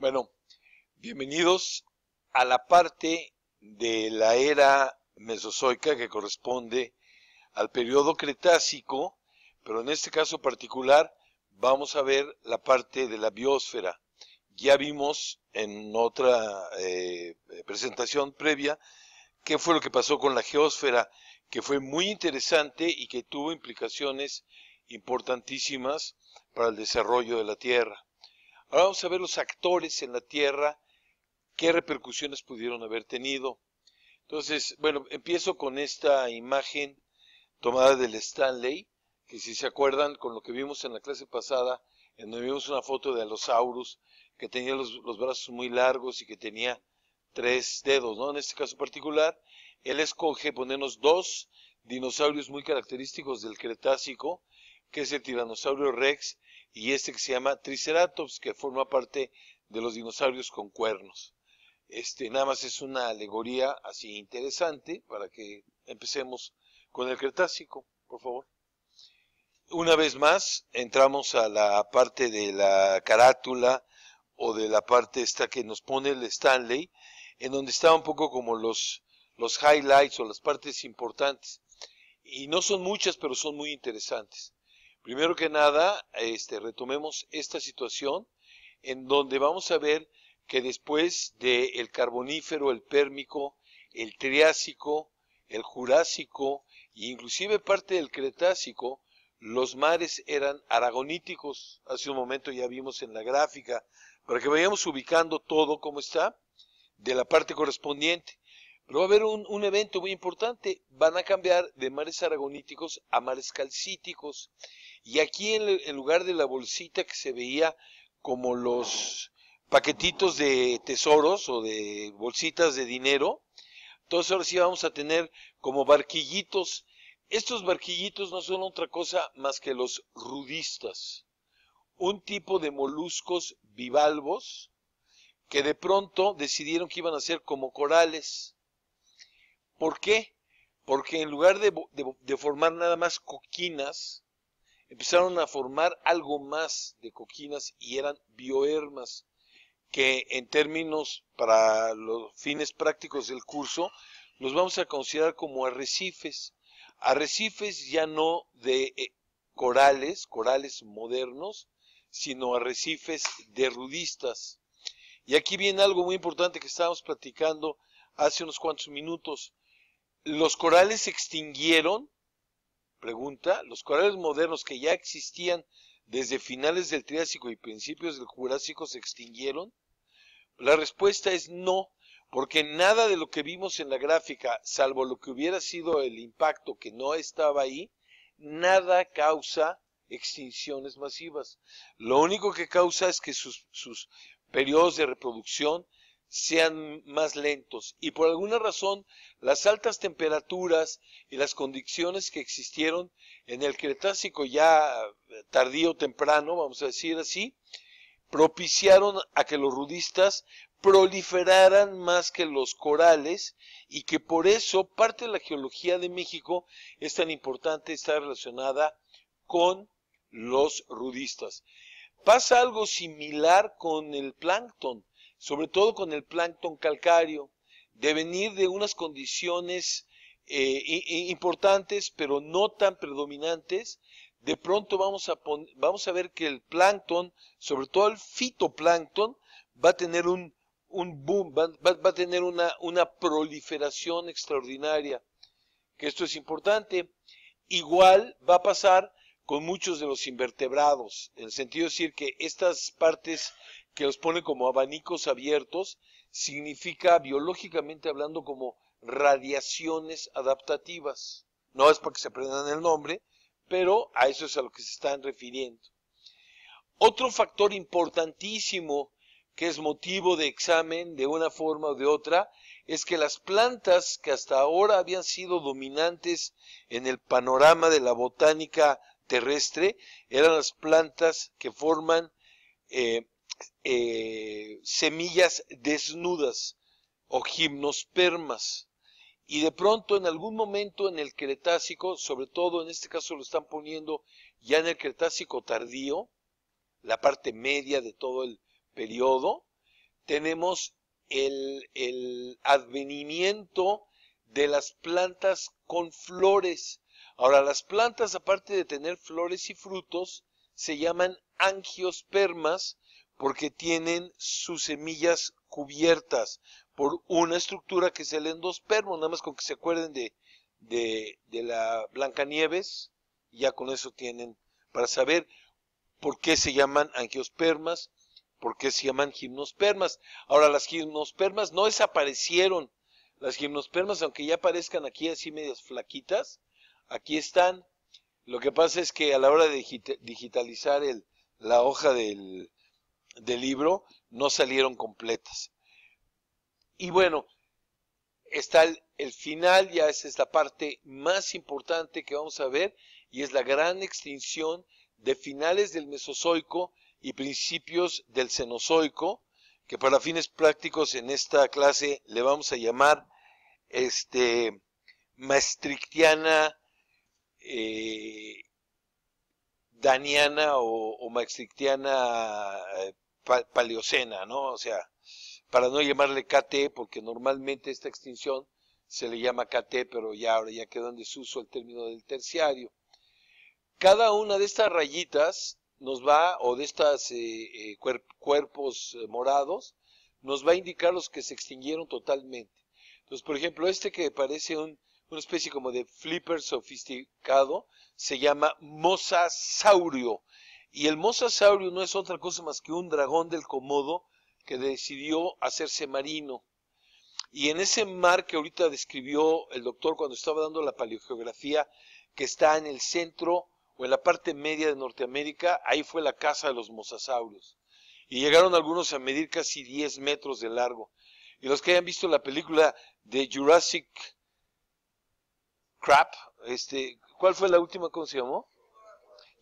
Bueno, bienvenidos a la parte de la era mesozoica que corresponde al periodo Cretácico, pero en este caso particular vamos a ver la parte de la biosfera. Ya vimos en otra eh, presentación previa qué fue lo que pasó con la geósfera, que fue muy interesante y que tuvo implicaciones importantísimas para el desarrollo de la Tierra. Ahora vamos a ver los actores en la Tierra, qué repercusiones pudieron haber tenido. Entonces, bueno, empiezo con esta imagen tomada del Stanley, que si se acuerdan con lo que vimos en la clase pasada, en donde vimos una foto de Alosaurus, que tenía los, brazos muy largos y que tenía tres dedos, ¿no? En este caso particular, él escoge ponernos dos dinosaurios muy característicos del Cretácico, que es el tiranosaurio Rex y este que se llama Triceratops, que forma parte de los dinosaurios con cuernos. Este, nada más es una alegoría así interesante para que empecemos con el Cretácico, por favor. Una vez más, entramos a la parte de la carátula o de la parte esta que nos pone el Stanley, en donde está un poco como los, los highlights o las partes importantes. Y no son muchas, pero son muy interesantes. Primero que nada, este, retomemos esta situación en donde vamos a ver que después del el carbonífero, el pérmico, el triásico, el jurásico e inclusive parte del cretácico, los mares eran aragoníticos. Hace un momento ya vimos en la gráfica, para que vayamos ubicando todo como está, de la parte correspondiente. Pero va a haber un, evento muy importante. Van a cambiar de mares aragoníticos a mares calcíticos. Y aquí en, el, en lugar de la bolsita que se veía como los paquetitos de tesoros o de bolsitas de dinero, entonces ahora sí vamos a tener como barquillitos. Estos barquillitos no son otra cosa más que los rudistas, un tipo de moluscos bivalvos que de pronto decidieron que iban a ser como corales. ¿Por qué? Porque en lugar de, formar nada más coquinas, empezaron a formar algo más de coquinas y eran biohermas, que en términos para los fines prácticos del curso, los vamos a considerar como arrecifes. Arrecifes ya no de eh, corales, corales modernos, sino arrecifes de rudistas. Y aquí viene algo muy importante que estábamos platicando hace unos cuantos minutos. ¿Los corales se extinguieron? Pregunta, ¿los corales modernos que ya existían desde finales del Triásico y principios del Jurásico se extinguieron? La respuesta es no, porque nada de lo que vimos en la gráfica, salvo lo que hubiera sido el impacto que no estaba ahí, nada causa extinciones masivas. Lo único que causa es que sus, sus periodos de reproducción sean más lentos. Y por alguna razón, las altas temperaturas y las condiciones que existieron en el Cretácico ya eh, tardío temprano, vamos a decir así, propiciaron a que los rudistas proliferaran más que los corales y que por eso parte de la geología de México es tan importante, está relacionada con los rudistas. Pasa algo similar con el plancton sobre todo con el plancton calcáreo, de venir de unas condiciones eh, importantes, pero no tan predominantes, de pronto vamos a, vamos a ver que el plancton, sobre todo el fitoplancton, va a tener un, boom, va, a tener una, una proliferación extraordinaria, que esto es importante. Igual va a pasar con muchos de los invertebrados, en el sentido de decir que estas partes que los pone como abanicos abiertos, significa biológicamente hablando como radiaciones adaptativas. No es para que se aprendan el nombre, pero a eso es a lo que se están refiriendo. Otro factor importantísimo que es motivo de examen de una forma o de otra, es que las plantas que hasta ahora habían sido dominantes en el panorama de la botánica terrestre eran las plantas que forman eh, eh, semillas desnudas o gimnospermas. Y de pronto en algún momento en el Cretácico, sobre todo en este caso lo están poniendo ya en el Cretácico tardío, la parte media de todo el periodo, tenemos el advenimiento de las plantas con flores. Ahora, las plantas, aparte de tener flores y frutos, se llaman angiospermas porque tienen sus semillas cubiertas por una estructura que es el endospermo, nada más con que se acuerden de, de, de la Blancanieves, ya con eso tienen para saber por qué se llaman angiospermas, por qué se llaman gimnospermas. Ahora, las gimnospermas no desaparecieron. Las gimnospermas, aunque ya aparezcan aquí así medias flaquitas, aquí están. Lo que pasa es que a la hora de digitalizar el, la hoja del, del libro no salieron completas. Y bueno, está el, final, ya esa es la parte más importante que vamos a ver, y es la gran extinción de finales del Mesozoico y principios del Cenozoico, que para fines prácticos en esta clase le vamos a llamar este maestrictiana eh, daniana o, o maestrictiana eh, paleocena, ¿no? O sea, para no llamarle KT, porque normalmente esta extinción se le llama KT, pero ya ahora ya quedó en desuso el término del terciario. Cada una de estas rayitas nos va, o de estos eh, eh, cuerpos eh, morados, nos va a indicar los que se extinguieron totalmente. Entonces, por ejemplo, este que parece una especie como de flipper sofisticado, se llama mosasaurio. Y el mosasaurio no es otra cosa más que un dragón del Comodo que decidió hacerse marino. Y en ese mar que ahorita describió el doctor cuando estaba dando la paleogeografía, que está en el centro o en la parte media de Norteamérica, ahí fue la casa de los mosasaurios. Y llegaron algunos a medir casi 10 metros de largo. Y los que hayan visto la película de Jurassic Crap, este, ¿cuál fue la última? ¿Cómo se llamó?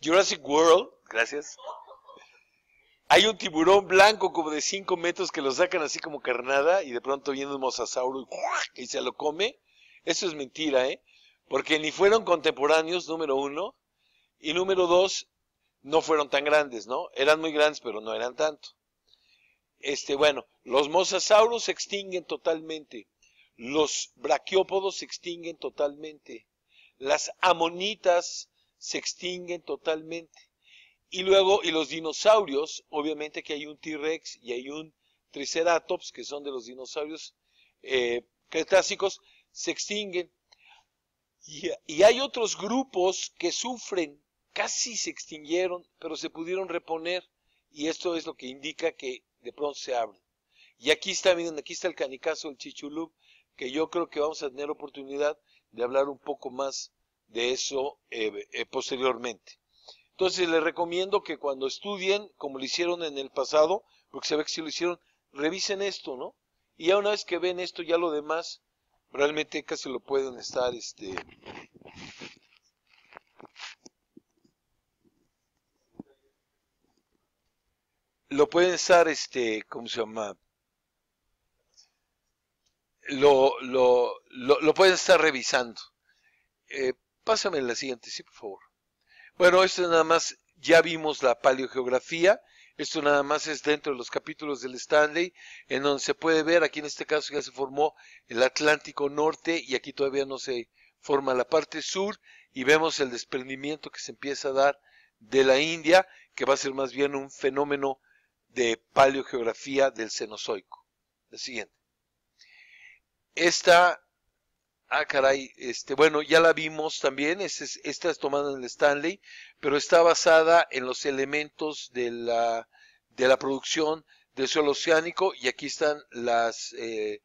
Jurassic World, gracias. Hay un tiburón blanco como de 5 metros que lo sacan así como carnada y de pronto viene un mosasauro y, se lo come. Eso es mentira, ¿eh? Porque ni fueron contemporáneos, número uno, y número dos, no fueron tan grandes, ¿no? Eran muy grandes, pero no eran tanto. Este, bueno, los mosasauros se extinguen totalmente. Los braquiópodos se extinguen totalmente. Las amonitas se extinguen totalmente. Y luego, y los dinosaurios, obviamente que hay un T-Rex y hay un Triceratops, que son de los dinosaurios eh, cretácicos, se extinguen. Y, hay otros grupos que sufren, casi se extinguieron, pero se pudieron reponer. Y esto es lo que indica que de pronto se abren. Y aquí está, miren, aquí está el canicazo, el chichulub, que yo creo que vamos a tener oportunidad de hablar un poco más de eso eh, eh, posteriormente. Entonces les recomiendo que cuando estudien, como lo hicieron en el pasado, porque se ve que si lo hicieron, revisen esto, ¿no? Y ya una vez que ven esto, ya lo demás, realmente casi lo pueden estar, este... Lo pueden estar, este, ¿cómo se llama? Lo, lo, pueden estar revisando. Eh, Pásame la siguiente, sí, por favor. Bueno, esto nada más, ya vimos la paleogeografía. Esto nada más es dentro de los capítulos del Stanley, en donde se puede ver, aquí en este caso ya se formó el Atlántico Norte y aquí todavía no se forma la parte sur y vemos el desprendimiento que se empieza a dar de la India, que va a ser más bien un fenómeno de paleogeografía del Cenozoico. La siguiente. Esta Ah, caray, este, bueno, ya la vimos también, es, esta es tomada en Stanley, pero está basada en los elementos de la, de la producción del suelo oceánico y aquí están las, eh,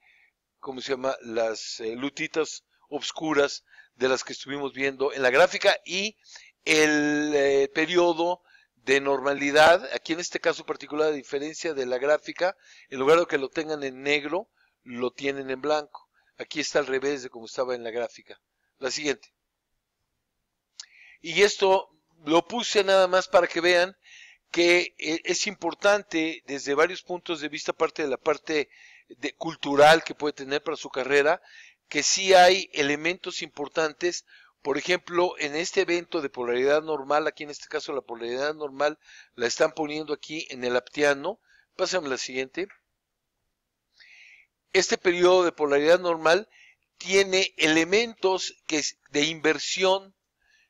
¿cómo se llama? Las eh, lutitas obscuras de las que estuvimos viendo en la gráfica y el eh, periodo de normalidad, aquí en este caso particular, a diferencia de la gráfica, en lugar de que lo tengan en negro, lo tienen en blanco. Aquí está al revés de como estaba en la gráfica. La siguiente. Y esto lo puse nada más para que vean que eh, es importante desde varios puntos de vista, aparte de la parte cultural que puede tener para su carrera, que sí hay elementos importantes. Por ejemplo, en este evento de polaridad normal, aquí en este caso la polaridad normal la están poniendo aquí en el aptiano. a la siguiente este periodo de polaridad normal tiene elementos de inversión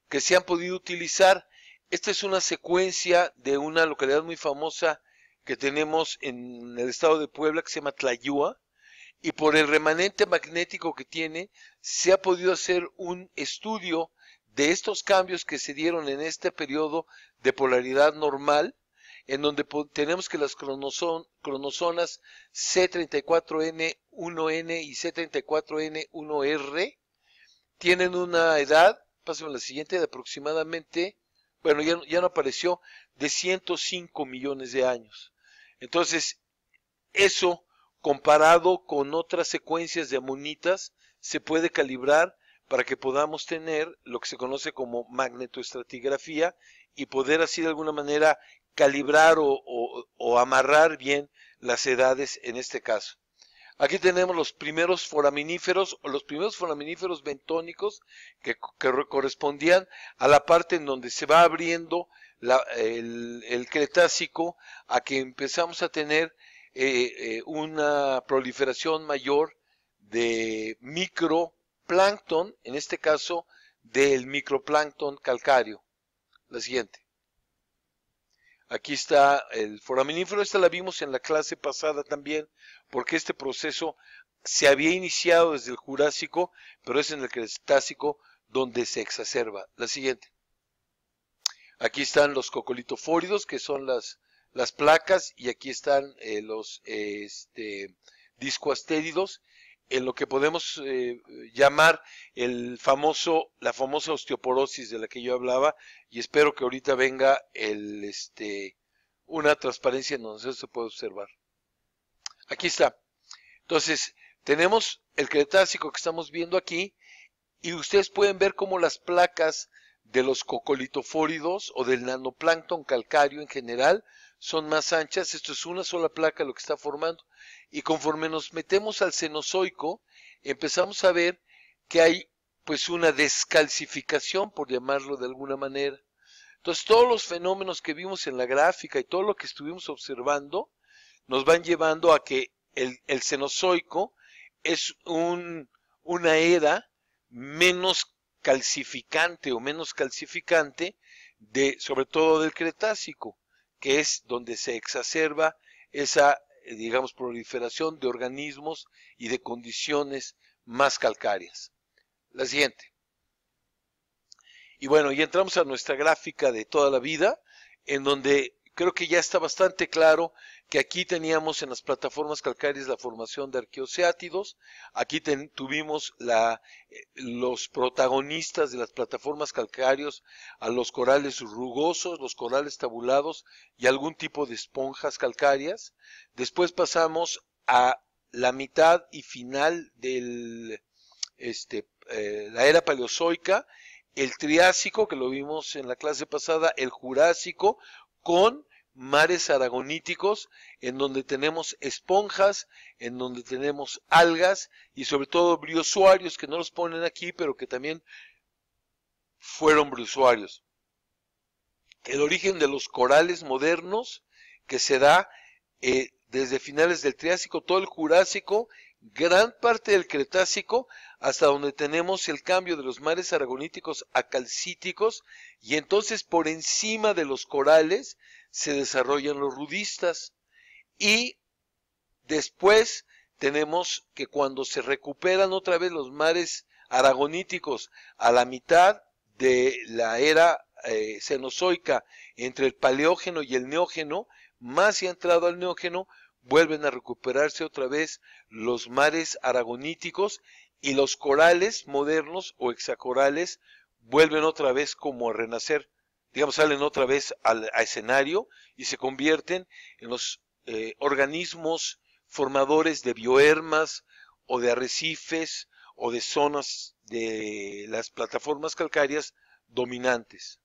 que se han podido utilizar. Esta es una secuencia de una localidad muy famosa que tenemos en el estado de Puebla que se llama Tlayúa y por el remanente magnético que tiene se ha podido hacer un estudio de estos cambios que se dieron en este periodo de polaridad normal en donde tenemos que las cronozonas cronosonas C34N1N y C34N1R tienen una edad, pasen a la siguiente, de aproximadamente, bueno, ya, ya no apareció, de 105 millones de años. Entonces, eso comparado con otras secuencias de amonitas, se puede calibrar para que podamos tener lo que se conoce como magnetoestratigrafía y poder así de alguna manera calibrar o, amarrar bien las edades en este caso. Aquí tenemos los primeros foraminíferos o los primeros foraminíferos bentónicos que, correspondían a la parte en donde se va abriendo el, Cretácico a que empezamos a tener eh, eh, una proliferación mayor de microplancton, en este caso del microplancton calcáreo. La siguiente. Aquí está el foraminífero, esta la vimos en la clase pasada también, porque este proceso se había iniciado desde el Jurásico, pero es en el Cretácico donde se exacerba. La siguiente. Aquí están los cocolitofóridos, que son las, placas, y aquí están eh, los este, discoastéridos, en lo que podemos eh, llamar el famoso, la famosa osteoporosis de la que yo hablaba, y espero que ahorita venga el, este, una transparencia en donde se puede observar. Aquí está. Entonces, tenemos el Cretácico que estamos viendo aquí, y ustedes pueden ver cómo las placas de los cocolitofóridos o del nanoplancton calcáreo en general son más anchas. Esto es una sola placa lo que está formando. Y conforme nos metemos al Cenozoico, empezamos a ver que hay pues una descalcificación, por llamarlo de alguna manera. Entonces todos los fenómenos que vimos en la gráfica y todo lo que estuvimos observando nos van llevando a que el, Cenozoico es un, una era menos calcificante o menos calcificante de sobre todo del Cretácico, que es donde se exacerba esa eh, digamos, proliferación de organismos y de condiciones más calcáreas. La siguiente. Y bueno, y entramos a nuestra gráfica de toda la vida, en donde creo que ya está bastante claro que aquí teníamos en las plataformas calcáreas la formación de arqueoceátidos, aquí tuvimos eh, los protagonistas de las plataformas calcáreas a los corales rugosos, los corales tabulados y algún tipo de esponjas calcáreas. Después pasamos a la mitad y final de este, eh, la era paleozoica, el Triásico, que lo vimos en la clase pasada, el Jurásico, con mares aragoníticos, en donde tenemos esponjas, en donde tenemos algas y sobre todo briosuarios, que no los ponen aquí, pero que también fueron briosuarios. El origen de los corales modernos, que se da eh, desde finales del Triásico, todo el Jurásico, gran parte del Cretácico, hasta donde tenemos el cambio de los mares aragoníticos a calcíticos, y entonces por encima de los corales se desarrollan los rudistas y después tenemos que cuando se recuperan otra vez los mares aragoníticos a la mitad de la era eh, cenozoica entre el paleógeno y el neógeno, más se ha entrado al neógeno, vuelven a recuperarse otra vez los mares aragoníticos y los corales modernos o hexacorales vuelven otra vez como a renacer digamos, salen otra vez al escenario y se convierten en los eh, organismos formadores de bioermas o de arrecifes o de zonas de las plataformas calcáreas dominantes.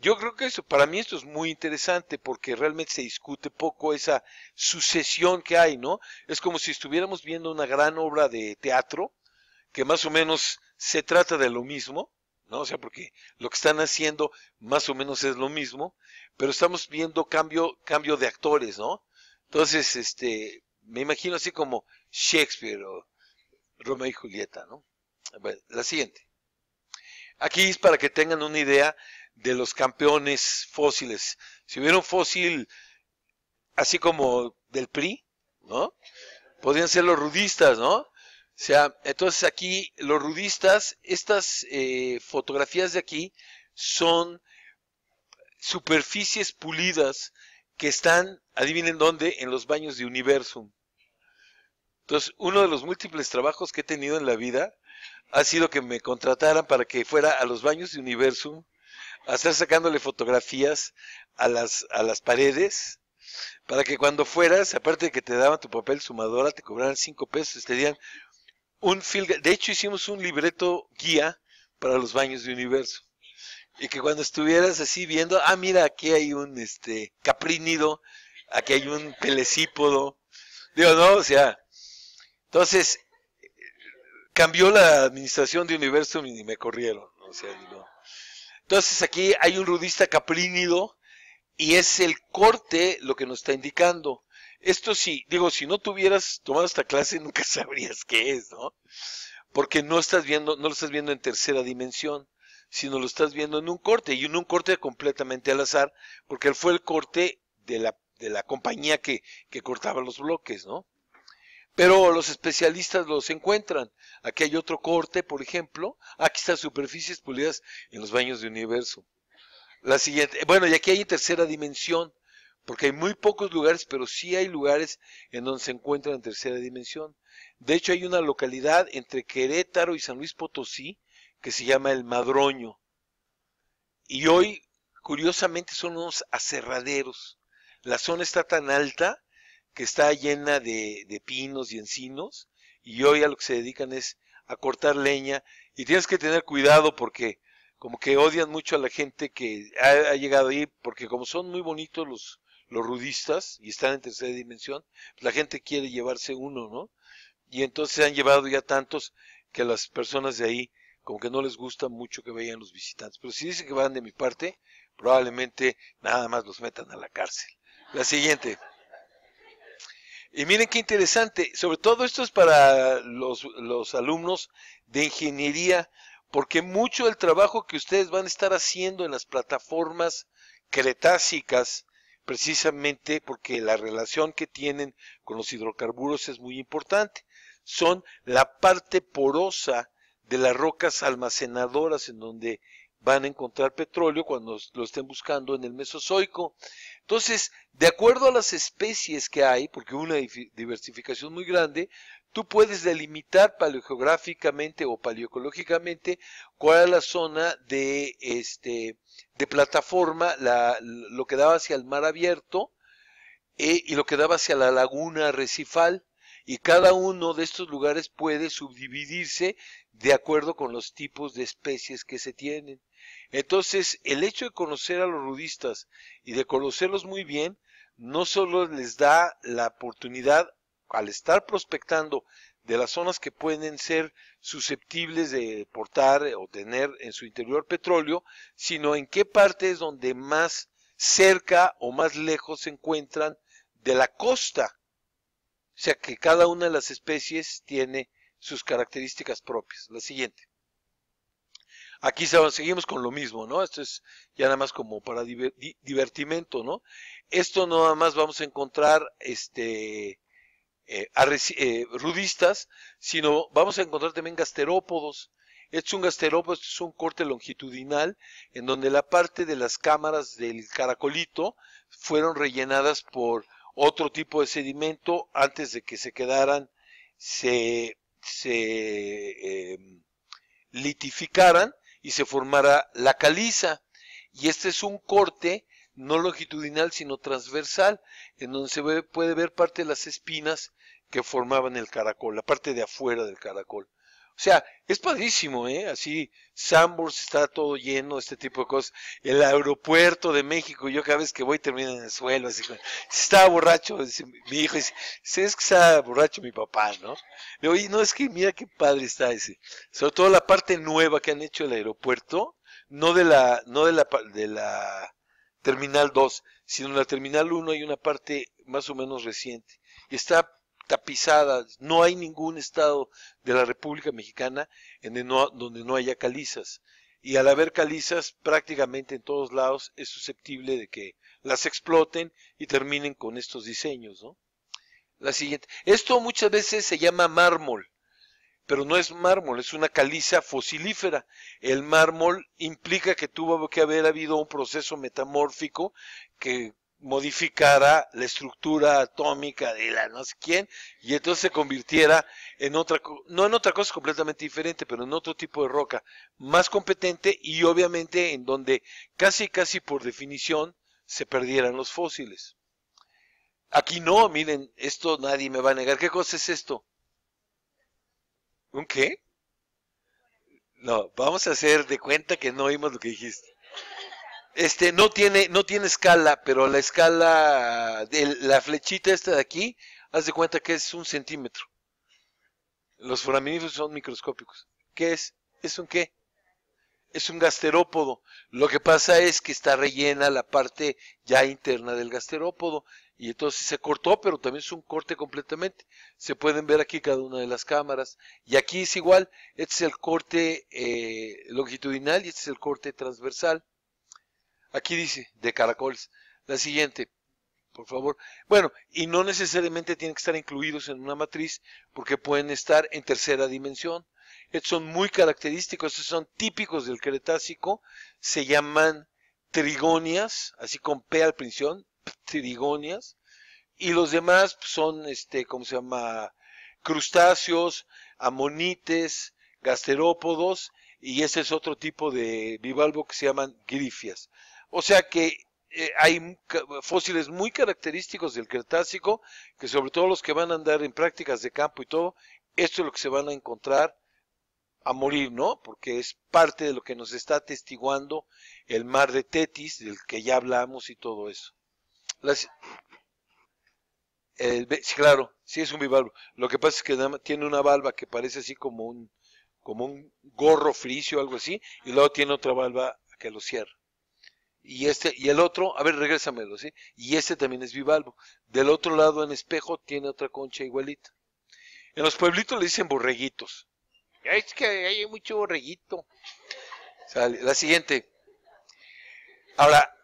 Yo creo que eso, para mí esto es muy interesante porque realmente se discute poco esa sucesión que hay, ¿no? Es como si estuviéramos viendo una gran obra de teatro que más o menos se trata de lo mismo, ¿no? O sea, porque lo que están haciendo más o menos es lo mismo, pero estamos viendo cambio, cambio de actores, ¿no? Entonces, este, me imagino así como Shakespeare o Romeo y Julieta, ¿no? la siguiente. Aquí es para que tengan una idea de los campeones fósiles. Si hubiera un fósil así como del PRI, ¿no? Podrían ser los rudistas, ¿no? O sea, entonces aquí los rudistas, estas eh, fotografías de aquí son superficies pulidas que están, adivinen dónde, en los baños de Universum. Entonces, uno de los múltiples trabajos que he tenido en la vida ha sido que me contrataran para que fuera a los baños de Universum a estar sacándole fotografías a las, a las paredes para que cuando fueras, aparte de que te daban tu papel sumadora, te cobraran cinco pesos, te dieran un de hecho hicimos un libreto guía para los baños de universo. Y que cuando estuvieras así viendo, ah, mira, aquí hay un este caprínido, aquí hay un pelecípodo. Digo, no, o sea, entonces cambió la administración de universo y me corrieron, Entonces aquí hay un rudista caprínido y es el corte lo que nos está indicando. Esto sí, digo, si no tuvieras tomado esta clase, nunca sabrías qué es, ¿no? Porque no estás viendo, no lo estás viendo en tercera dimensión, sino lo estás viendo en un corte, y en un corte completamente al azar, porque él fue el corte de la, de la compañía que, que cortaba los bloques, ¿no? Pero los especialistas los encuentran. Aquí hay otro corte, por ejemplo. Aquí están superficies pulidas en los baños de universo. La siguiente, bueno, y aquí hay tercera dimensión porque hay muy pocos lugares, pero sí hay lugares en donde se encuentran en tercera dimensión. De hecho, hay una localidad entre Querétaro y San Luis Potosí que se llama El Madroño. Y hoy, curiosamente, son unos aserraderos. La zona está tan alta que está llena de, pinos y encinos, y hoy a lo que se dedican es a cortar leña, y tienes que tener cuidado porque como que odian mucho a la gente que ha, ha llegado ahí, porque como son muy bonitos los, los rudistas y están en tercera dimensión, pues, la gente quiere llevarse uno, ¿no? Y entonces han llevado ya tantos que las personas de ahí como que no les gusta mucho que vayan los visitantes. Pero si dicen que van de mi parte, probablemente nada más los metan a la cárcel. La siguiente. Y miren qué interesante, sobre todo esto es para los, los alumnos de ingeniería, porque mucho del trabajo que ustedes van a estar haciendo en las plataformas cretácicas precisamente porque la relación que tienen con los hidrocarburos es muy importante. Son la parte porosa de las rocas almacenadoras en donde van a encontrar petróleo cuando lo estén buscando en el Mesozoico. Entonces, de acuerdo a las especies que hay, porque una diversificación muy grande, tú puedes delimitar paleogeográficamente o paleoecológicamente cuál es la zona de, este, de plataforma, lo que daba hacia el mar abierto eh, y lo que daba hacia la laguna recifal. Y cada uno de estos lugares puede subdividirse de acuerdo con los tipos de especies que se tienen. Entonces, el hecho de conocer a los rudistas y de conocerlos muy bien, no solo les da la oportunidad al estar prospectando de las zonas que pueden ser susceptibles de portar o tener en su interior petróleo, sino en qué parte es donde más cerca o más lejos se encuentran de la costa. O sea que cada una de las especies tiene sus características propias. La siguiente. Aquí seguimos con lo mismo, ¿no? Esto es ya nada más como para divertimento, ¿no? Esto nada más vamos a encontrar este, eh, eh, rudistas, sino vamos a encontrar también gasterópodos. Este es un gasterópodo, este es un corte longitudinal en donde la parte de las cámaras del caracolito fueron rellenadas por otro tipo de sedimento antes de que se quedaran, se, em, litificaran y se formara la caliza. Y este es un corte no longitudinal sino transversal, en donde se puede ver parte de las espinas que formaban el caracol, la parte de afuera del caracol. O sea, es padrísimo, ¿eh? Así, Sambors está todo lleno, este tipo de cosas. El aeropuerto de México, yo cada vez que voy termino en el suelo, así como, estaba borracho, mi hijo dice, que está borracho mi papá, ¿no? Le digo, no, es que mira qué padre está ese. Sobre todo la parte nueva que han hecho el aeropuerto, no de la, no de la, de la Terminal 2, sino en la Terminal 1 hay una parte más o menos reciente. Y está tapizadas, no hay ningún estado de la República Mexicana donde no haya calizas. Y al haber calizas prácticamente en todos lados es susceptible de que las exploten y terminen con estos diseños. ¿no? La siguiente. Esto muchas veces se llama mármol, pero no es mármol, es una caliza fosilífera. El mármol implica que tuvo que haber habido un proceso metamórfico que modificara la estructura atómica de la no sé quién y entonces se convirtiera en otra no en otra cosa completamente diferente pero en otro tipo de roca más competente y obviamente en donde casi casi por definición se perdieran los fósiles aquí no miren esto nadie me va a negar qué cosa es esto un qué no vamos a hacer de cuenta que no oímos lo que dijiste este, no tiene, no tiene escala, pero la escala, de la flechita esta de aquí, haz de cuenta que es un centímetro. Los foraminíferos son microscópicos. ¿Qué es? ¿Es un qué? Es un gasterópodo. Lo que pasa es que está rellena la parte ya interna del gasterópodo. Y entonces se cortó, pero también es un corte completamente. Se pueden ver aquí cada una de las cámaras. Y aquí es igual. Este es el corte eh, longitudinal y este es el corte transversal. Aquí dice, de caracoles. La siguiente, por favor. Bueno, y no necesariamente tienen que estar incluidos en una matriz porque pueden estar en tercera dimensión. Estos son muy característicos, estos son típicos del Cretácico. Se llaman trigonias, así con P al principio, trigonias. Y los demás son, este, ¿cómo se llama? Crustáceos, amonites, gasterópodos, y ese es otro tipo de bivalvo que se llaman grifias. O sea que eh, hay fósiles muy característicos del Cretácico, que sobre todo los que van a andar en prácticas de campo y todo, esto es lo que se van a encontrar a morir, ¿no? Porque es parte de lo que nos está atestiguando el mar de Tetis, del que ya hablamos y todo eso. el, eh, sí, claro, sí es un bivalvo. Lo que pasa es que tiene una valva que parece así como un, como un gorro fricio o algo así, y luego tiene otra valva que lo cierra y este, y el otro, a ver, regrésamelo, ¿sí? Y este también es bivalvo. Del otro lado en espejo tiene otra concha igualita. En los pueblitos le dicen borreguitos. Es que hay mucho borreguito. La siguiente. Ahora,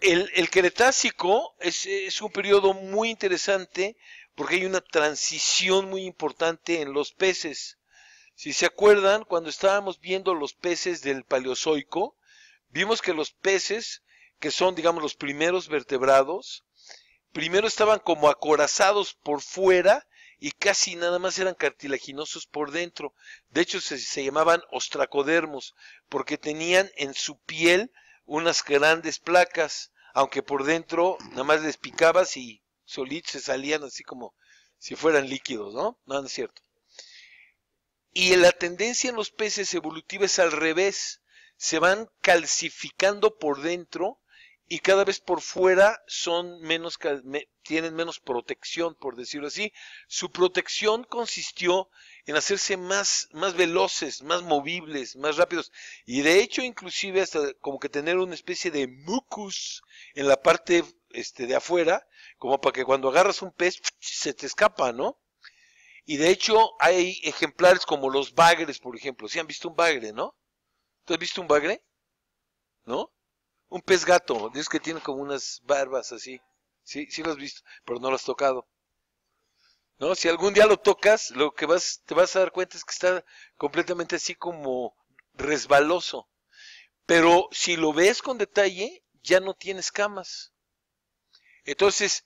el, Cretácico es, es un periodo muy interesante porque hay una transición muy importante en los peces. Si se acuerdan, cuando estábamos viendo los peces del Paleozoico, Vimos que los peces, que son, digamos, los primeros vertebrados, primero estaban como acorazados por fuera y casi nada más eran cartilaginosos por dentro. De hecho, se, llamaban ostracodermos, porque tenían en su piel unas grandes placas, aunque por dentro nada más les picabas y solitos se salían así como si fueran líquidos, ¿no? No, no es cierto. Y la tendencia en los peces evolutiva es al revés se van calcificando por dentro y cada vez por fuera son menos tienen menos protección, por decirlo así. Su protección consistió en hacerse más, más veloces, más movibles, más rápidos. Y de hecho, inclusive hasta como que tener una especie de mucus en la parte este, de afuera, como para que cuando agarras un pez se te escapa, ¿no? Y de hecho hay ejemplares como los bagres, por ejemplo. Si han visto un bagre, ¿no? ¿Tú has visto un bagre? ¿No? Un pez gato, Dios que tiene como unas barbas así. Sí, sí lo has visto, pero no lo has tocado. ¿No? Si algún día lo tocas, lo que vas, te vas a dar cuenta es que está completamente así como resbaloso. Pero si lo ves con detalle, ya no tienes camas. Entonces,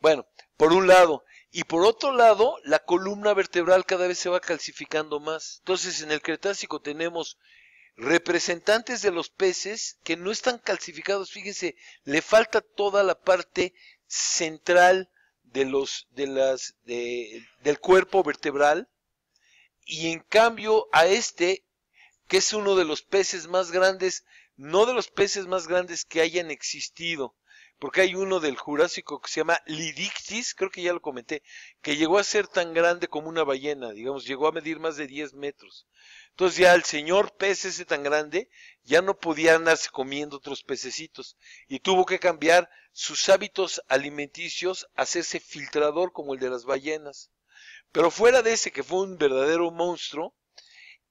bueno, por un lado. Y por otro lado, la columna vertebral cada vez se va calcificando más. Entonces, en el Cretácico tenemos representantes de los peces que no están calcificados, fíjense, le falta toda la parte central de los, de las, de, del cuerpo vertebral y en cambio a este, que es uno de los peces más grandes, no de los peces más grandes que hayan existido, porque hay uno del Jurásico que se llama Lidictis, creo que ya lo comenté, que llegó a ser tan grande como una ballena, digamos, llegó a medir más de 10 metros. Entonces ya el señor pez ese tan grande ya no podía andarse comiendo otros pececitos y tuvo que cambiar sus hábitos alimenticios, hacerse filtrador como el de las ballenas. Pero fuera de ese que fue un verdadero monstruo,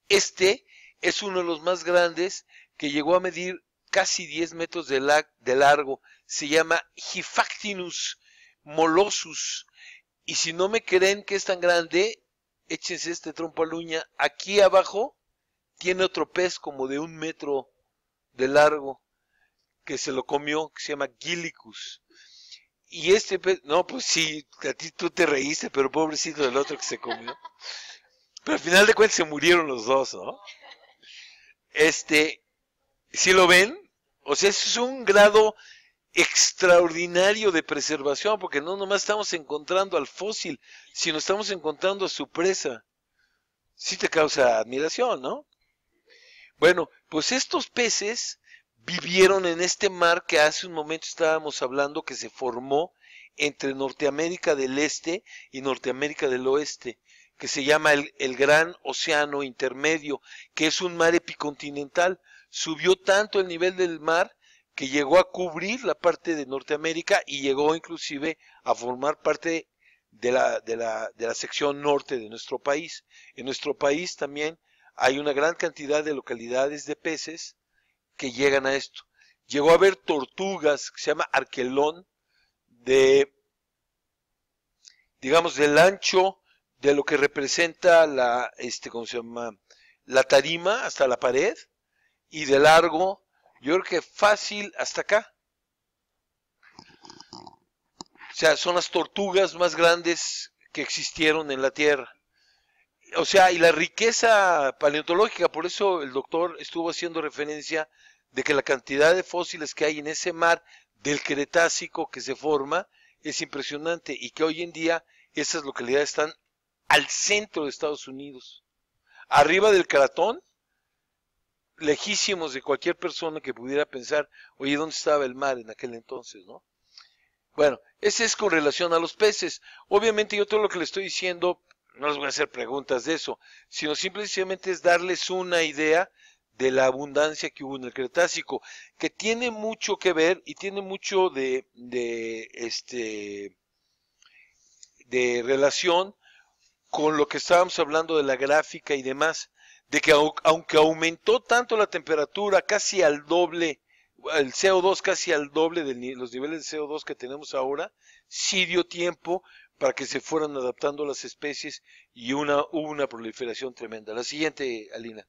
este es uno de los más grandes que llegó a medir casi 10 metros de, largo. Se llama Gifactinus molossus. Y si no me creen que es tan grande, échense este trompo a luña. Aquí abajo tiene otro pez como de un metro de largo que se lo comió, que se llama Gillicus, Y este pez, no, pues sí, a ti tú te reíste, pero pobrecito del otro que se comió. Pero al final de cuentas se murieron los dos, ¿no? Este, si lo ven, o sea, es un grado extraordinario de preservación, porque no nomás estamos encontrando al fósil, sino estamos encontrando a su presa. Sí te causa admiración, ¿no? Bueno, pues estos peces vivieron en este mar que hace un momento estábamos hablando que se formó entre Norteamérica del Este y Norteamérica del Oeste, que se llama el, Gran Océano Intermedio, que es un mar epicontinental. Subió tanto el nivel del mar que llegó a cubrir la parte de Norteamérica y llegó inclusive a formar parte de la, de la, de la sección norte de nuestro país. En nuestro país también hay una gran cantidad de localidades de peces que llegan a esto. Llegó a haber tortugas, que se llama arquelón, de, digamos, del ancho de lo que representa la, este, La tarima hasta la pared y de largo, yo creo que fácil hasta acá. O sea, son las tortugas más grandes que existieron en la Tierra o sea, y la riqueza paleontológica, por eso el doctor estuvo haciendo referencia de que la cantidad de fósiles que hay en ese mar del Cretácico que se forma es impresionante y que hoy en día esas localidades están al centro de Estados Unidos, arriba del cratón, lejísimos de cualquier persona que pudiera pensar, oye, ¿dónde estaba el mar en aquel entonces, no? Bueno, ese es con relación a los peces. Obviamente yo todo lo que le estoy diciendo no les voy a hacer preguntas de eso, sino simplemente es darles una idea de la abundancia que hubo en el Cretácico, que tiene mucho que ver y tiene mucho de, de, este, de relación con lo que estábamos hablando de la gráfica y demás, de que aunque aumentó tanto la temperatura casi al doble, el CO2 casi al doble de los niveles de CO2 que tenemos ahora, sí dio tiempo para que se fueran adaptando las especies y una, hubo una proliferación tremenda. La siguiente, Alina.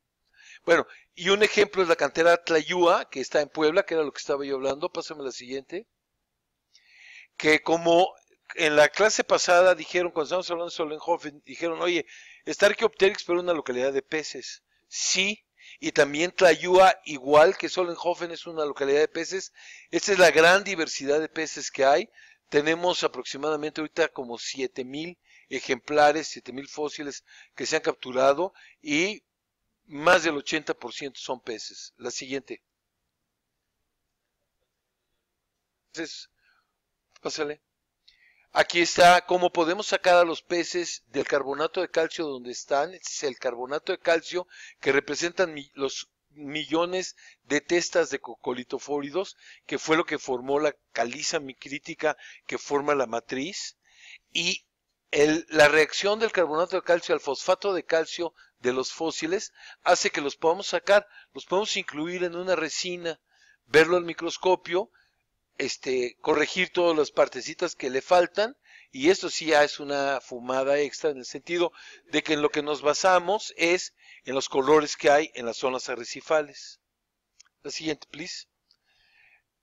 Bueno, y un ejemplo es la cantera Tlayúa, que está en Puebla, que era lo que estaba yo hablando. Pásame la siguiente. Que como en la clase pasada dijeron, cuando estábamos hablando de Solenhofen, dijeron, oye, está Archaeopteryx, pero una localidad de peces. Sí, y también Tlayúa, igual que Solenhofen es una localidad de peces. Esta es la gran diversidad de peces que hay. Tenemos aproximadamente ahorita como 7.000 ejemplares, 7.000 fósiles que se han capturado y más del 80% son peces. La siguiente. pásale. Aquí está cómo podemos sacar a los peces del carbonato de calcio donde están. Este es el carbonato de calcio que representan los millones de testas de cocolitofóridos, que fue lo que formó la caliza micrítica que forma la matriz, y la reacción del carbonato de calcio al fosfato de calcio de los fósiles hace que los podamos sacar, los podemos incluir en una resina, verlo al microscopio, este, corregir todas las partecitas que le faltan y esto sí ya es una fumada extra en el sentido de que en lo que nos basamos es en los colores que hay en las zonas arrecifales. La siguiente, please.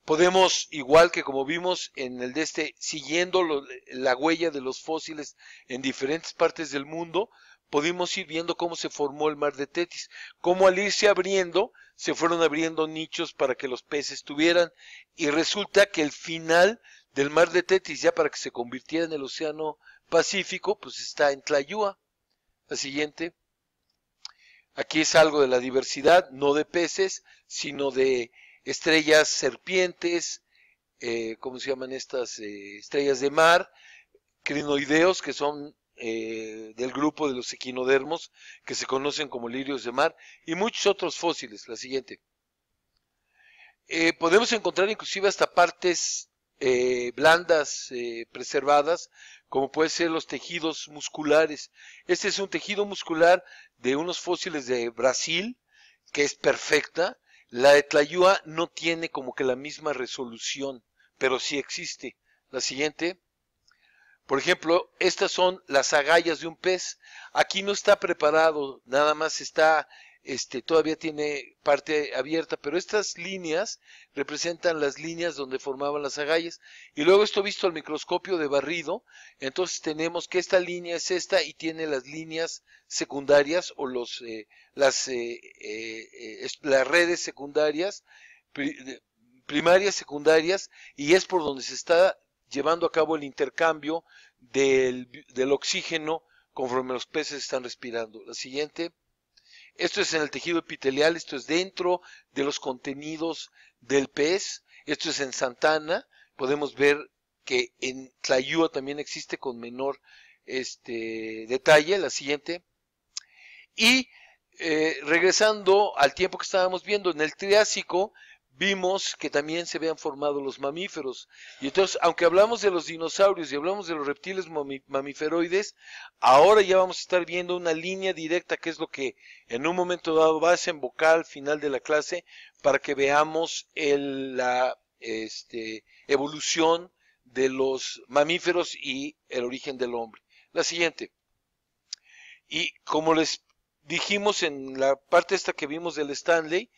Podemos, igual que como vimos en el de este, siguiendo la huella de los fósiles en diferentes partes del mundo, pudimos ir viendo cómo se formó el mar de Tetis, cómo al irse abriendo, se fueron abriendo nichos para que los peces tuvieran, y resulta que el final del mar de Tetis ya para que se convirtiera en el océano Pacífico, pues está en Tlayúa. La siguiente. Aquí es algo de la diversidad, no de peces, sino de estrellas serpientes, eh, ¿cómo se llaman estas? Eh, estrellas de mar, crinoideos, que son eh, del grupo de los equinodermos, que se conocen como lirios de mar, y muchos otros fósiles. La siguiente. podemos encontrar inclusive hasta partes eh, blandas eh, preservadas, como puede ser los tejidos musculares. Este es un tejido muscular de unos fósiles de Brasil, que es perfecta. La de Tlayúa no tiene como que la misma resolución, pero sí existe. La siguiente. Por ejemplo, estas son las agallas de un pez. Aquí no está preparado, nada más está este, todavía tiene parte abierta, pero estas líneas representan las líneas donde formaban las agallas. Y luego esto visto al microscopio de barrido, entonces tenemos que esta línea es esta y tiene las líneas secundarias o los, eh, las, eh, eh, las redes secundarias, primarias, secundarias, y es por donde se está llevando a cabo el intercambio del, del oxígeno conforme los peces están respirando. La siguiente. Esto es en el tejido epitelial, esto es dentro de los contenidos del pez, esto es en Santana, podemos ver que en Tlayúa también existe con menor este, detalle, la siguiente. Y eh, regresando al tiempo que estábamos viendo, en el Triásico vimos que también se habían formado los mamíferos. Y entonces, aunque hablamos de los dinosaurios y hablamos de los reptiles mamíferoides, ahora ya vamos a estar viendo una línea directa, que es lo que en un momento dado va a desembocar al final de la clase para que veamos la este, evolución de los mamíferos y el origen del hombre. La siguiente. Y como les dijimos en la parte esta que vimos del Stanley,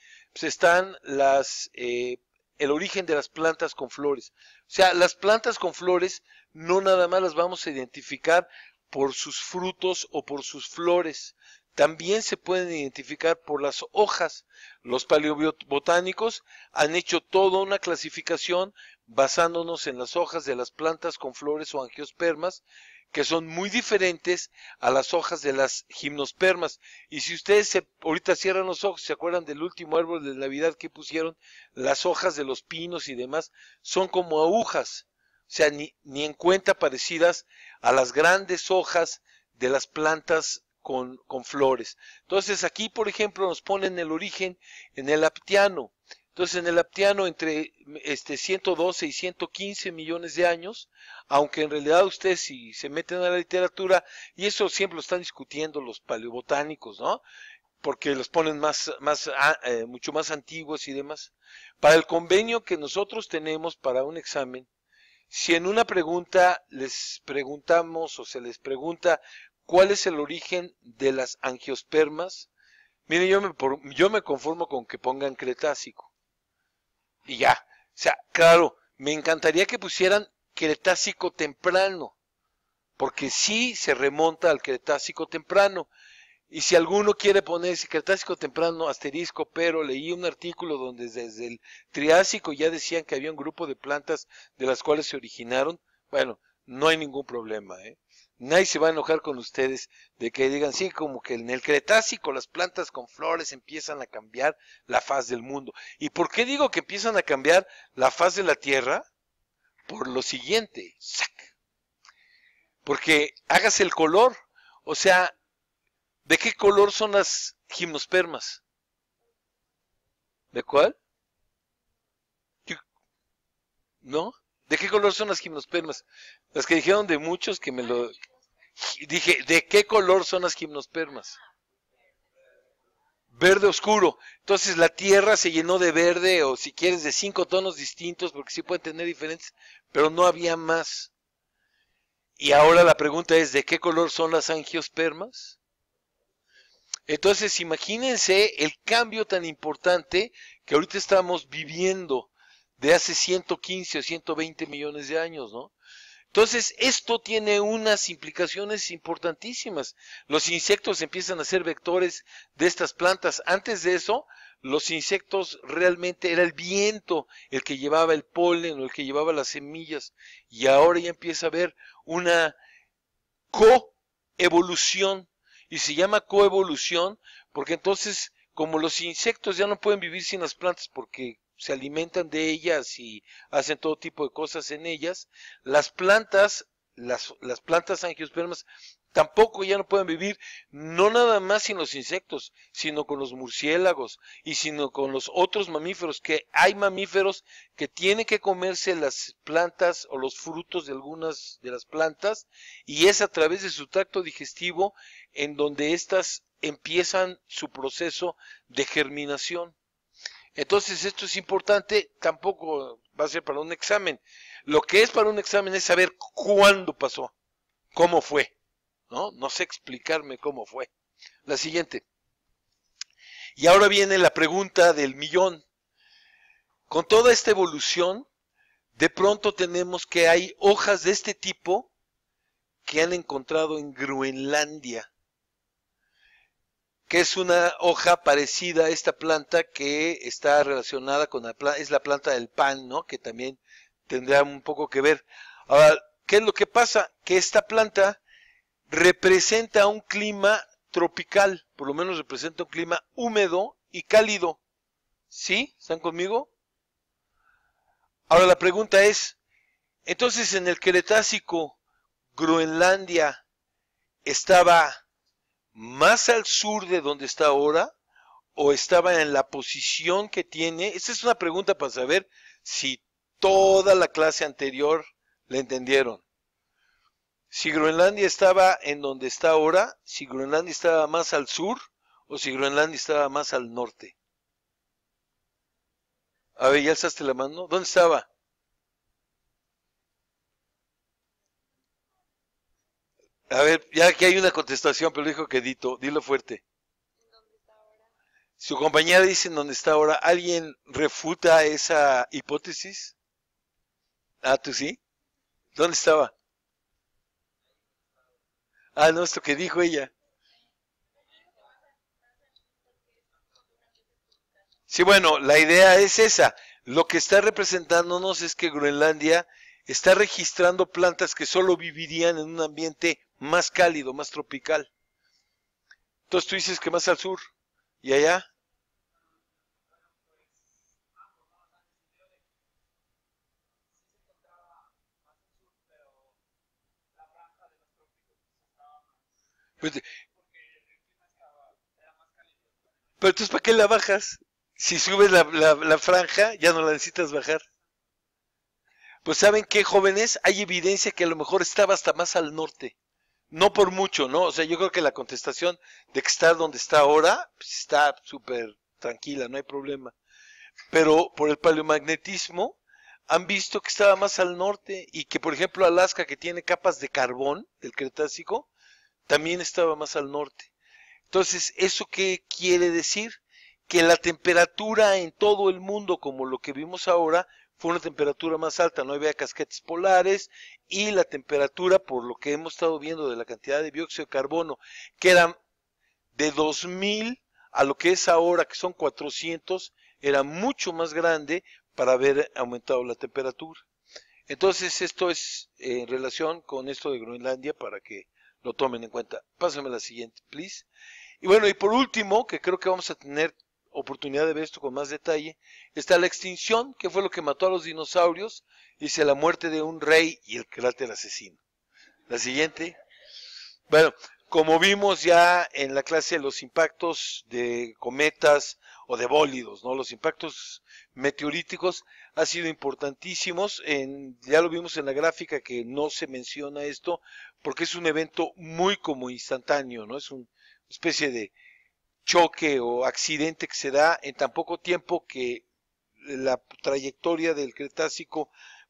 están las, eh, el origen de las plantas con flores. O sea, las plantas con flores no nada más las vamos a identificar por sus frutos o por sus flores. También se pueden identificar por las hojas. Los paleobotánicos han hecho toda una clasificación basándonos en las hojas de las plantas con flores o angiospermas que son muy diferentes a las hojas de las gimnospermas. Y si ustedes se, ahorita cierran los ojos, se acuerdan del último árbol de Navidad que pusieron, las hojas de los pinos y demás son como agujas, o sea, ni, en cuenta parecidas a las grandes hojas de las plantas con, con flores. Entonces aquí, por ejemplo, nos ponen el origen en el aptiano. Entonces, en el Aptiano, entre este, 112 y 115 millones de años, aunque en realidad ustedes si se meten a la literatura, y eso siempre lo están discutiendo los paleobotánicos, ¿no? Porque los ponen más, más, ah, eh, mucho más antiguos y demás. Para el convenio que nosotros tenemos para un examen, si en una pregunta les preguntamos o se les pregunta cuál es el origen de las angiospermas, miren, yo yo me conformo con que pongan Cretácico. Y ya. O sea, claro, me encantaría que pusieran Cretácico temprano, porque sí se remonta al Cretácico temprano. Y si alguno quiere poner Cretácico temprano, asterisco, pero leí un artículo donde desde el Triásico ya decían que había un grupo de plantas de las cuales se originaron, bueno, no hay ningún problema. ¿eh? nadie se va a enojar con ustedes de que digan, sí, como que en el Cretácico las plantas con flores empiezan a cambiar la faz del mundo. ¿Y por qué digo que empiezan a cambiar la faz de la Tierra? Por lo siguiente, ¡sac! Porque hagas el color, o sea, ¿de qué color son las gimnospermas? ¿De cuál? ¿No? ¿De qué color son las gimnospermas? Las que dijeron de muchos que me lo dije, ¿de qué color son las gimnospermas? Verde oscuro. Entonces la tierra se llenó de verde, o si quieres, de cinco tonos distintos, porque sí pueden tener diferentes, pero no había más. Y ahora la pregunta es, ¿de qué color son las angiospermas? Entonces, imagínense el cambio tan importante que ahorita estamos viviendo de hace 115 o 120 millones de años, ¿no? Entonces, esto tiene unas implicaciones importantísimas. Los insectos empiezan a ser vectores de estas plantas. Antes de eso, los insectos realmente era el viento el que llevaba el polen o el que llevaba las semillas. Y ahora ya empieza a haber una coevolución. Y se llama coevolución porque entonces, como los insectos ya no pueden vivir sin las plantas porque se alimentan de ellas y hacen todo tipo de cosas en ellas. Las plantas, las, las plantas angiospermas tampoco ya no pueden vivir, no nada más sin los insectos, sino con los murciélagos y sino con los otros mamíferos, que hay mamíferos que tienen que comerse las plantas o los frutos de algunas de las plantas y es a través de su tracto digestivo en donde éstas empiezan su proceso de germinación. Entonces esto es importante, tampoco va a ser para un examen. Lo que es para un examen es saber cuándo pasó, cómo fue, ¿no? No sé explicarme cómo fue. La siguiente. Y ahora viene la pregunta del millón. Con toda esta evolución, de pronto tenemos que hay hojas de este tipo que han encontrado en Groenlandia que es una hoja parecida a esta planta que está relacionada con la planta, es la planta del pan, ¿no? Que también tendrá un poco que ver. Ahora, ¿qué es lo que pasa? Que esta planta representa un clima tropical, por lo menos representa un clima húmedo y cálido. ¿Sí? ¿Están conmigo? Ahora la pregunta es, entonces en el Cretácico, Groenlandia estaba más al sur de donde está ahora o estaba en la posición que tiene? Esa es una pregunta para saber si toda la clase anterior le entendieron. Si Groenlandia estaba en donde está ahora, si Groenlandia estaba más al sur o si Groenlandia estaba más al norte. A ver, ¿ya alzaste la mano? ¿Dónde estaba? A ver, ya que hay una contestación, pero dijo que Dito, dilo fuerte. ¿Dónde Su compañera dice dónde está ahora. ¿Alguien refuta esa hipótesis? Ah, tú sí. ¿Dónde estaba? Ah, no, esto que dijo ella. Sí, bueno, la idea es esa. Lo que está representándonos es que Groenlandia está registrando plantas que solo vivirían en un ambiente más cálido, más tropical. Entonces tú dices que más al sur y allá. Pues, pero entonces, ¿para qué la bajas? Si subes la, la, la, franja, ya no la necesitas bajar. Pues, ¿saben qué, jóvenes? Hay evidencia que a lo mejor estaba hasta más al norte no por mucho, ¿no? O sea, yo creo que la contestación de que está donde está ahora, pues, está súper tranquila, no hay problema. Pero por el paleomagnetismo han visto que estaba más al norte y que, por ejemplo, Alaska, que tiene capas de carbón del Cretácico, también estaba más al norte. Entonces, ¿eso qué quiere decir? Que la temperatura en todo el mundo, como lo que vimos ahora, fue una temperatura más alta, no había casquetes polares y la temperatura, por lo que hemos estado viendo de la cantidad de dióxido de carbono, que era de 2000 a lo que es ahora, que son 400, era mucho más grande para haber aumentado la temperatura. Entonces, esto es eh, en relación con esto de Groenlandia para que lo tomen en cuenta. Pásame la siguiente, please. Y bueno, y por último, que creo que vamos a tener oportunidad de ver esto con más detalle, está la extinción, que fue lo que mató a los dinosaurios, y dice la muerte de un rey y el cráter asesino. La siguiente. Bueno, como vimos ya en la clase de los impactos de cometas o de bólidos, ¿no? Los impactos meteoríticos han sido importantísimos, en, ya lo vimos en la gráfica que no se menciona esto, porque es un evento muy como instantáneo, ¿no? Es una especie de choque o accidente que se da en tan poco tiempo que la trayectoria del Cretácico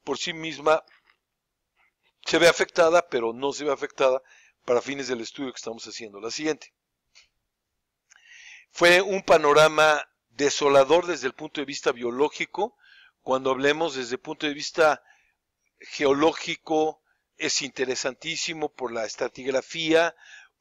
por sí misma se ve afectada, pero no se ve afectada para fines del estudio que estamos haciendo. La siguiente. Fue un panorama desolador desde el punto de vista biológico, cuando hablemos desde el punto de vista geológico, es interesantísimo por la estratigrafía,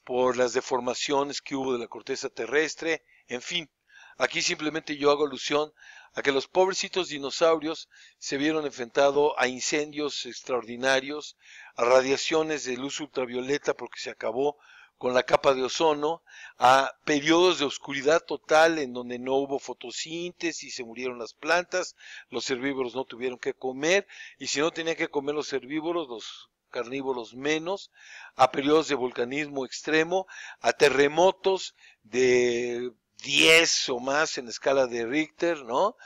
por las deformaciones que hubo de la corteza terrestre, en fin. Aquí simplemente yo hago alusión a que los pobrecitos dinosaurios se vieron enfrentados a incendios extraordinarios, a radiaciones de luz ultravioleta porque se acabó con la capa de ozono, a periodos de oscuridad total en donde no hubo fotosíntesis, se murieron las plantas, los herbívoros no tuvieron que comer, y si no tenían que comer los herbívoros, los carnívoros menos, a periodos de volcanismo extremo, a terremotos de 10 o más en escala de Richter, ¿no?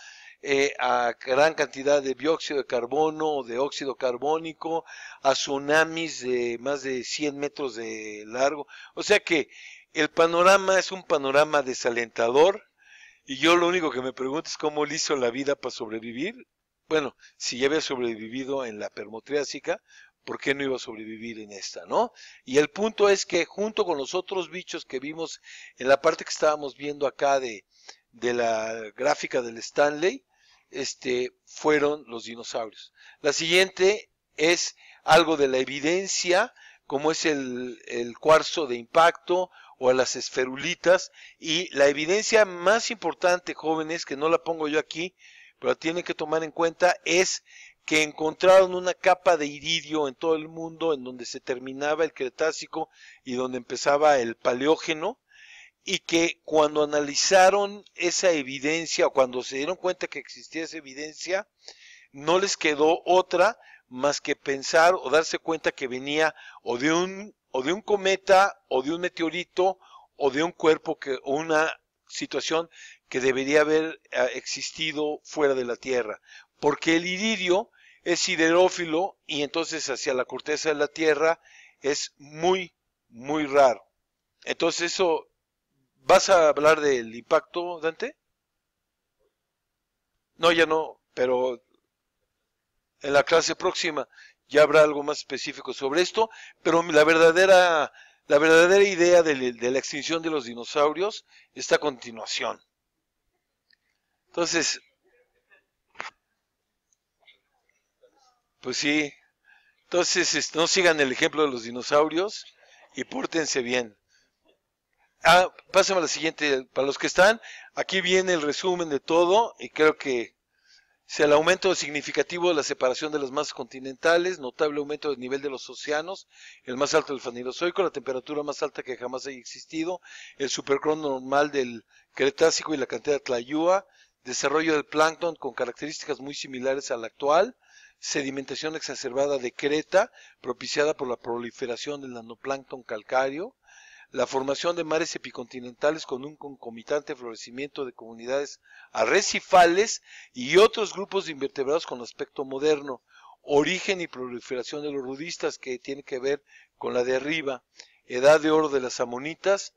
Eh, a gran cantidad de dióxido de carbono o de óxido carbónico, a tsunamis de más de 100 metros de largo. O sea que el panorama es un panorama desalentador y yo lo único que me pregunto es cómo le hizo la vida para sobrevivir. Bueno, si ya había sobrevivido en la permotriásica, ¿por qué no iba a sobrevivir en esta, no? Y el punto es que junto con los otros bichos que vimos en la parte que estábamos viendo acá de, de la gráfica del Stanley, este, fueron los dinosaurios. La siguiente es algo de la evidencia, como es el, el cuarzo de impacto o las esferulitas. Y la evidencia más importante, jóvenes, que no la pongo yo aquí, pero tienen que tomar en cuenta, es que encontraron una capa de iridio en todo el mundo, en donde se terminaba el Cretácico y donde empezaba el Paleógeno, y que cuando analizaron esa evidencia, o cuando se dieron cuenta que existía esa evidencia, no les quedó otra más que pensar o darse cuenta que venía o de un, o de un cometa, o de un meteorito, o de un cuerpo que, o una situación que debería haber eh, existido fuera de la Tierra porque el iridio es siderófilo y entonces hacia la corteza de la Tierra es muy, muy raro. Entonces eso, ¿vas a hablar del impacto, Dante? No, ya no, pero en la clase próxima ya habrá algo más específico sobre esto, pero la verdadera, la verdadera idea de, de la extinción de los dinosaurios está a continuación. Entonces, Pues sí. Entonces, no sigan el ejemplo de los dinosaurios y pórtense bien. Ah, pásame a la siguiente. Para los que están, aquí viene el resumen de todo y creo que sea el aumento significativo de la separación de las masas continentales, notable aumento del nivel de los océanos, el más alto del fanilozoico, la temperatura más alta que jamás haya existido, el supercrono normal del Cretácico y la de Tlayúa, desarrollo del plancton con características muy similares a la actual, sedimentación exacerbada de Creta, propiciada por la proliferación del nanoplancton calcáreo, la formación de mares epicontinentales con un concomitante florecimiento de comunidades arrecifales y otros grupos de invertebrados con aspecto moderno, origen y proliferación de los rudistas que tiene que ver con la de arriba, edad de oro de las amonitas,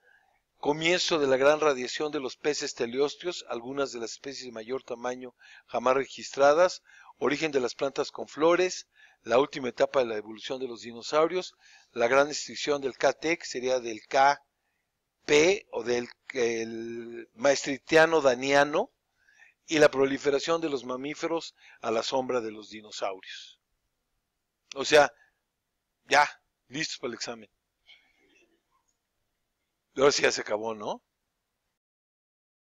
Comienzo de la gran radiación de los peces teleostios, algunas de las especies de mayor tamaño jamás registradas, origen de las plantas con flores, la última etapa de la evolución de los dinosaurios, la gran extinción del k que sería del K-P, o del el maestritiano daniano, y la proliferación de los mamíferos a la sombra de los dinosaurios. O sea, ya, listos para el examen. Ahora sí ya se acabó, ¿no?